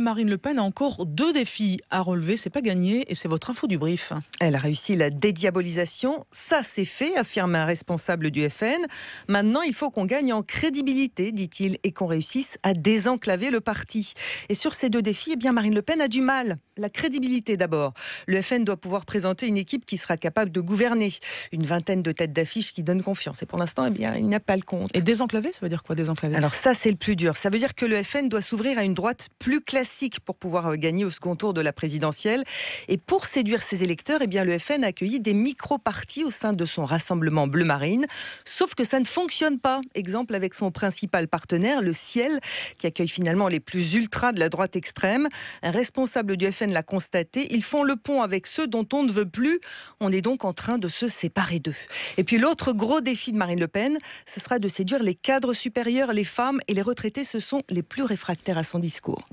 Marine Le Pen a encore deux défis à relever, c'est pas gagné et c'est votre info du brief. Elle a réussi la dédiabolisation, ça c'est fait, affirme un responsable du FN. Maintenant, il faut qu'on gagne en crédibilité, dit-il, et qu'on réussisse à désenclaver le parti. Et sur ces deux défis, eh bien Marine Le Pen a du mal. La crédibilité d'abord. Le FN doit pouvoir présenter une équipe qui sera capable de gouverner, une vingtaine de têtes d'affiche qui donnent confiance. Et pour l'instant, eh bien, il n'a pas le compte. Et désenclaver, ça veut dire quoi désenclaver Alors ça, c'est le plus dur. Ça veut dire que le FN doit s'ouvrir à une droite plus claire classique pour pouvoir euh, gagner au second tour de la présidentielle. Et pour séduire ses électeurs, eh bien, le FN a accueilli des micro-partis au sein de son rassemblement bleu marine. Sauf que ça ne fonctionne pas. Exemple avec son principal partenaire, le Ciel, qui accueille finalement les plus ultras de la droite extrême. Un responsable du FN l'a constaté. Ils font le pont avec ceux dont on ne veut plus. On est donc en train de se séparer d'eux. Et puis l'autre gros défi de Marine Le Pen, ce sera de séduire les cadres supérieurs, les femmes et les retraités. Ce sont les plus réfractaires à son discours.